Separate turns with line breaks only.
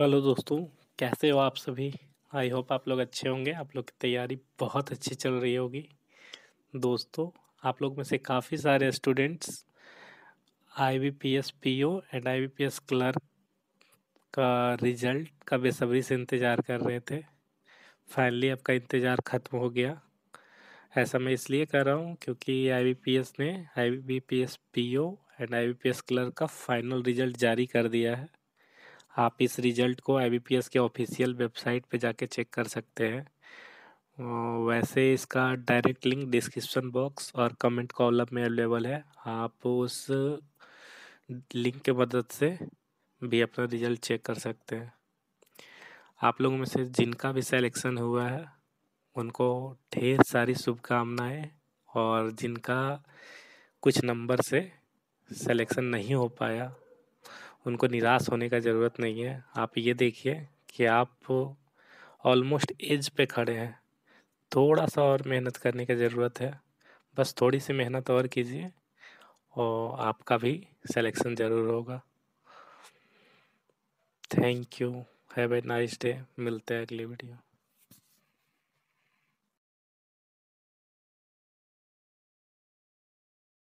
hello दोस्तों कैसे हो आप सभी आई होप आप लोग अच्छे होंगे आप लोग की तैयारी बहुत अच्छी चल रही होगी दोस्तों आप लोग में से काफ़ी सारे students I B P S P O and I B P S clerk का रिजल्ट का बेसब्री से इंतज़ार कर रहे थे फाइनली आपका इंतज़ार ख़त्म हो गया ऐसा मैं इसलिए कर रहा हूँ क्योंकि आई बी पी एस ने I B P S P O and I B P S clerk का फाइनल रिजल्ट जारी कर दिया है आप इस रिजल्ट को आई के ऑफिशियल वेबसाइट पे जाके चेक कर सकते हैं वैसे इसका डायरेक्ट लिंक डिस्क्रिप्शन बॉक्स और कमेंट कॉलम में अवेलेबल है आप उस लिंक के मदद से भी अपना रिजल्ट चेक कर सकते हैं आप लोगों में से जिनका भी सिलेक्शन हुआ है उनको ढेर सारी शुभकामनाएं और जिनका कुछ नंबर से सिलेक्शन नहीं हो पाया उनको निराश होने का ज़रूरत नहीं है आप ये देखिए कि आप ऑलमोस्ट एज पे खड़े हैं थोड़ा सा और मेहनत करने की ज़रूरत है बस थोड़ी सी मेहनत और कीजिए और आपका भी सिलेक्शन ज़रूर होगा thank you have a nice day मिलते हैं अगली वीडियो